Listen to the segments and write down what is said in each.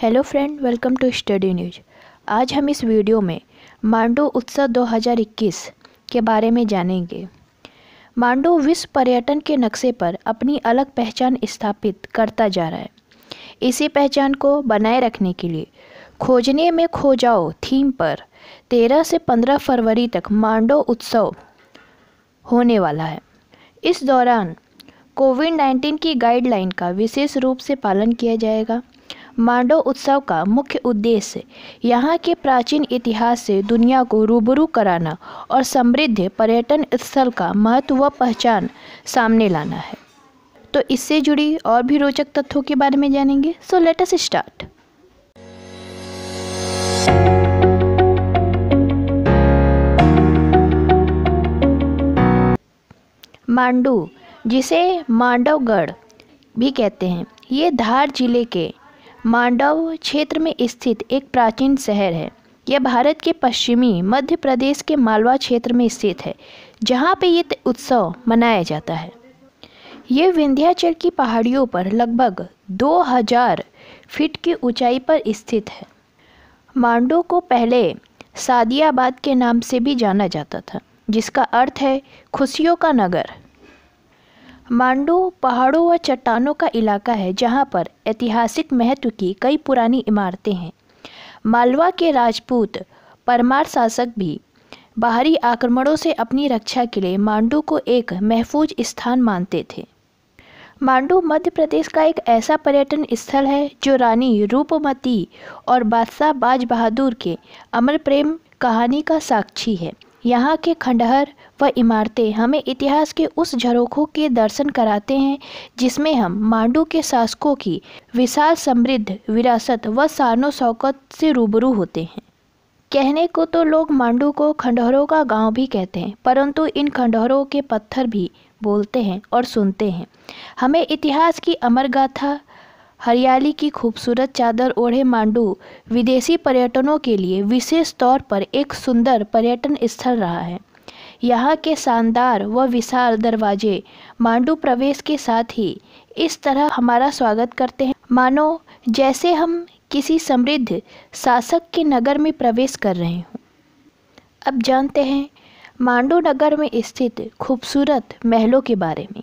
hello friend welcome to study news आज हम इस वीडियो में मांडो उत्सव 2021 के बारे में जानेंगे मांडो विश्व पर्यटन के नक्शे पर अपनी अलग पहचान स्थापित करता जा रहा है इसी पहचान को बनाए रखने के लिए खोजने में खो जाओ थीम पर 13 से 15 फरवरी तक मांडो उत्सव होने वाला है इस दौरान कोविड 19 की गाइडलाइन का विशेष रूप से पालन किया जाएगा मांडव उत्सव का मुख्य उद्देश्य यहाँ के प्राचीन इतिहास से दुनिया को रूबरू कराना और समृद्ध पर्यटन स्थल का महत्व व पहचान सामने लाना है तो इससे जुड़ी और भी रोचक तथ्यों के बारे में जानेंगे so let us start Mandu जिसे मांडवगढ़ भी कहते हैं ये धार जिले के मांडव क्षेत्र में स्थित एक प्राचीन शहर है यह भारत के पश्चिमी मध्य प्रदेश के मालवा क्षेत्र में स्थित है जहाँ पे ये उत्सव मनाया जाता है ये विंध्याचल की पहाड़ियों पर लगभग 2000 फीट की ऊंचाई पर स्थित है मांडो को पहले सादियाबाद के नाम से भी जाना जाता था जिसका अर्थ है खुशियों का नगर मांडू पहाड़ों व चट्टानों का इलाका है जहाँ पर ऐतिहासिक महत्व की कई पुरानी इमारतें हैं मालवा के राजपूत परमार शासक भी बाहरी आक्रमणों से अपनी रक्षा के लिए मांडू को एक महफूज स्थान मानते थे मांडू मध्य प्रदेश का एक ऐसा पर्यटन स्थल है जो रानी रूपमती और बादशाह बाज बहादुर के अमर प्रेम कहानी का साक्षी है यहाँ के खंडहर व इमारतें हमें इतिहास के उस झरोखों के दर्शन कराते हैं जिसमें हम मांडू के शासकों की विशाल समृद्ध विरासत व सानो शौकत से रूबरू होते हैं कहने को तो लोग मांडू को खंडहरों का गांव भी कहते हैं परंतु इन खंडहरों के पत्थर भी बोलते हैं और सुनते हैं हमें इतिहास की अमर गाथा हरियाली की खूबसूरत चादर ओढ़े मांडू विदेशी पर्यटनों के लिए विशेष तौर पर एक सुंदर पर्यटन स्थल रहा है यहाँ के शानदार व विशाल दरवाजे मांडू प्रवेश के साथ ही इस तरह हमारा स्वागत करते हैं मानो जैसे हम किसी समृद्ध शासक के नगर में प्रवेश कर रहे हों अब जानते हैं मांडू नगर में स्थित खूबसूरत महलों के बारे में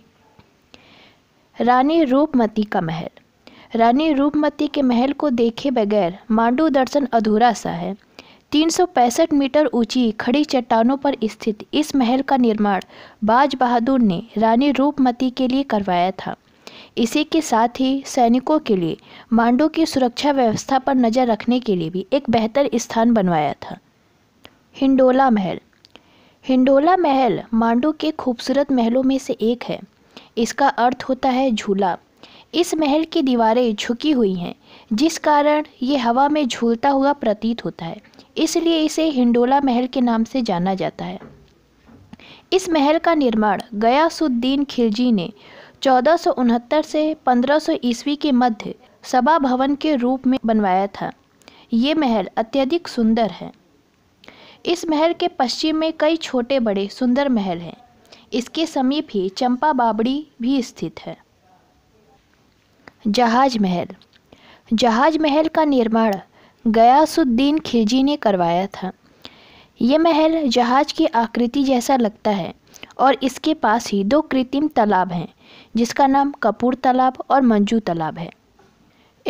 रानी रूपमती का महल रानी रूपमती के महल को देखे बगैर मांडू दर्शन अधूरा सा है तीन मीटर ऊंची खड़ी चट्टानों पर स्थित इस महल का निर्माण बाज बहादुर ने रानी रूपमती के लिए करवाया था इसी के साथ ही सैनिकों के लिए मांडो की सुरक्षा व्यवस्था पर नज़र रखने के लिए भी एक बेहतर स्थान बनवाया था हिंडोला महल हिंडोला महल मांडो के खूबसूरत महलों में से एक है इसका अर्थ होता है झूला इस महल की दीवारें झुकी हुई हैं जिस कारण ये हवा में झूलता हुआ प्रतीत होता है इसलिए इसे हिंडोला महल के नाम से जाना जाता है इस महल का निर्माण गयासुद्दीन खिलजी ने चौदह से पंद्रह ईस्वी के मध्य सभा भवन के रूप में बनवाया था ये महल अत्यधिक सुंदर है इस महल के पश्चिम में कई छोटे बड़े सुंदर महल हैं इसके समीप ही चंपा बाबड़ी भी स्थित है जहाज महल जहाज महल का निर्माण गयासुद्दीन खिलजी ने करवाया था यह महल जहाज की आकृति जैसा लगता है और इसके पास ही दो कृत्रिम तालाब हैं जिसका नाम कपूर तालाब और मंजू तालाब है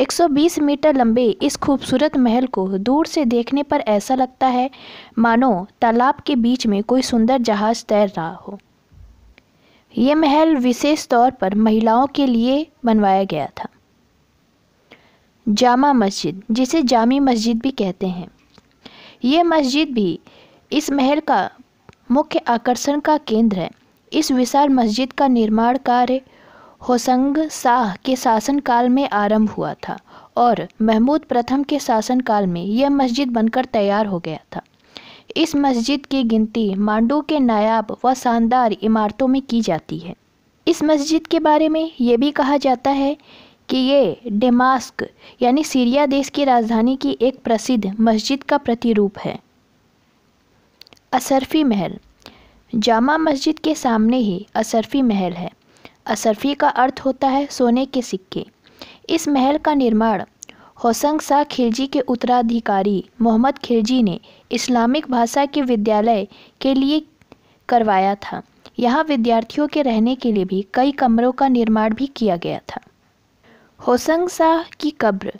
120 मीटर लंबे इस खूबसूरत महल को दूर से देखने पर ऐसा लगता है मानो तालाब के बीच में कोई सुंदर जहाज तैर रहा हो ये महल विशेष तौर पर महिलाओं के लिए बनवाया गया था जामा मस्जिद जिसे जामी मस्जिद भी कहते हैं ये मस्जिद भी इस महल का मुख्य आकर्षण का केंद्र है इस विशाल मस्जिद का निर्माण कार्य होसंग शाह के शासनकाल में आरंभ हुआ था और महमूद प्रथम के शासनकाल में यह मस्जिद बनकर तैयार हो गया था इस मस्जिद की गिनती मांडू के नायाब व शानदार इमारतों में की जाती है इस मस्जिद के बारे में ये भी कहा जाता है कि ये डेमास्क यानी सीरिया देश की राजधानी की एक प्रसिद्ध मस्जिद का प्रतिरूप है असरफी महल जामा मस्जिद के सामने ही असरफी महल है असरफी का अर्थ होता है सोने के सिक्के इस महल का निर्माण होसंग शाह खिलजी के उत्तराधिकारी मोहम्मद खिलजी ने इस्लामिक भाषा के विद्यालय के लिए करवाया था यहाँ विद्यार्थियों के रहने के लिए भी कई कमरों का निर्माण भी किया गया था होसंग शाह की कब्र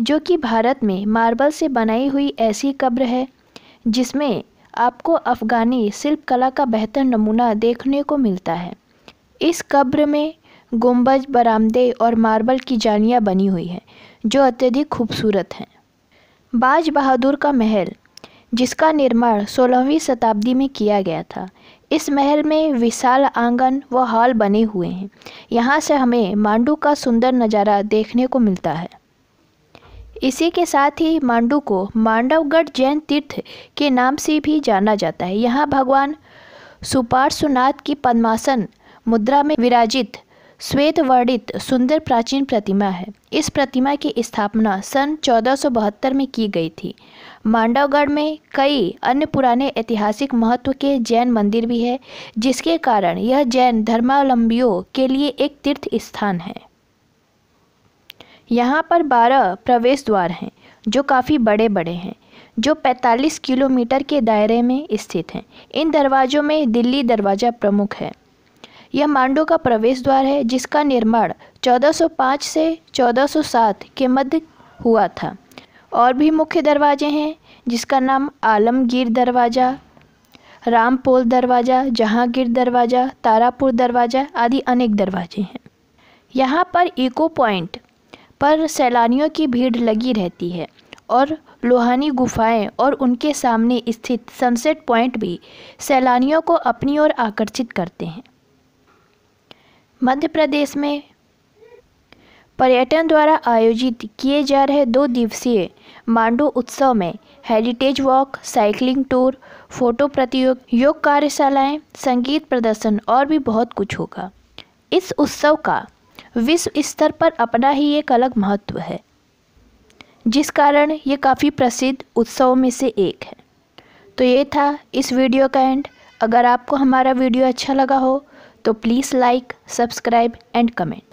जो कि भारत में मार्बल से बनाई हुई ऐसी कब्र है जिसमें आपको अफ़गानी शिल्पकला का बेहतर नमूना देखने को मिलता है इस कब्र में गुंबज बरामदे और मार्बल की जालियाँ बनी हुई हैं जो अत्यधिक खूबसूरत हैं बाज बहादुर का महल जिसका निर्माण 16वीं शताब्दी में किया गया था इस महल में विशाल आंगन व हॉल बने हुए हैं यहाँ से हमें मांडू का सुंदर नज़ारा देखने को मिलता है इसी के साथ ही मांडू को मांडवगढ़ जैन तीर्थ के नाम से भी जाना जाता है यहाँ भगवान सुपार्श्वनाथ की पद्मासन मुद्रा में विराजित श्वेत वर्णित सुंदर प्राचीन प्रतिमा है इस प्रतिमा की स्थापना सन चौदह में की गई थी मांडवगढ़ में कई अन्य पुराने ऐतिहासिक महत्व के जैन मंदिर भी है जिसके कारण यह जैन धर्मावलंबियों के लिए एक तीर्थ स्थान है यहाँ पर 12 प्रवेश द्वार हैं जो काफ़ी बड़े बड़े हैं जो 45 किलोमीटर के दायरे में स्थित हैं इन दरवाज़ों में दिल्ली दरवाज़ा प्रमुख है यह मांडो का प्रवेश द्वार है जिसका निर्माण 1405 से 1407 के मध्य हुआ था और भी मुख्य दरवाजे हैं जिसका नाम आलमगीर दरवाज़ा रामपोल दरवाज़ा जहांगीर दरवाज़ा तारापुर दरवाज़ा आदि अनेक दरवाजे हैं यहाँ पर इको पॉइंट पर सैलानियों की भीड़ लगी रहती है और लोहानी गुफाएं और उनके सामने स्थित सनसेट पॉइंट भी सैलानियों को अपनी ओर आकर्षित करते हैं मध्य प्रदेश में पर्यटन द्वारा आयोजित किए जा रहे दो दिवसीय मांडू उत्सव में heritage walk cycling tour photo प्रतियोग योग कार्यशालाएं संगीत प्रदर्शन और भी बहुत कुछ होगा इस उत्सव का विश्व स्तर पर अपना ही एक अलग महत्व है जिस कारण ये काफ़ी प्रसिद्ध उत्सवों में से एक है तो ये था इस वीडियो का एंड अगर आपको हमारा वीडियो अच्छा लगा हो तो please like subscribe and comment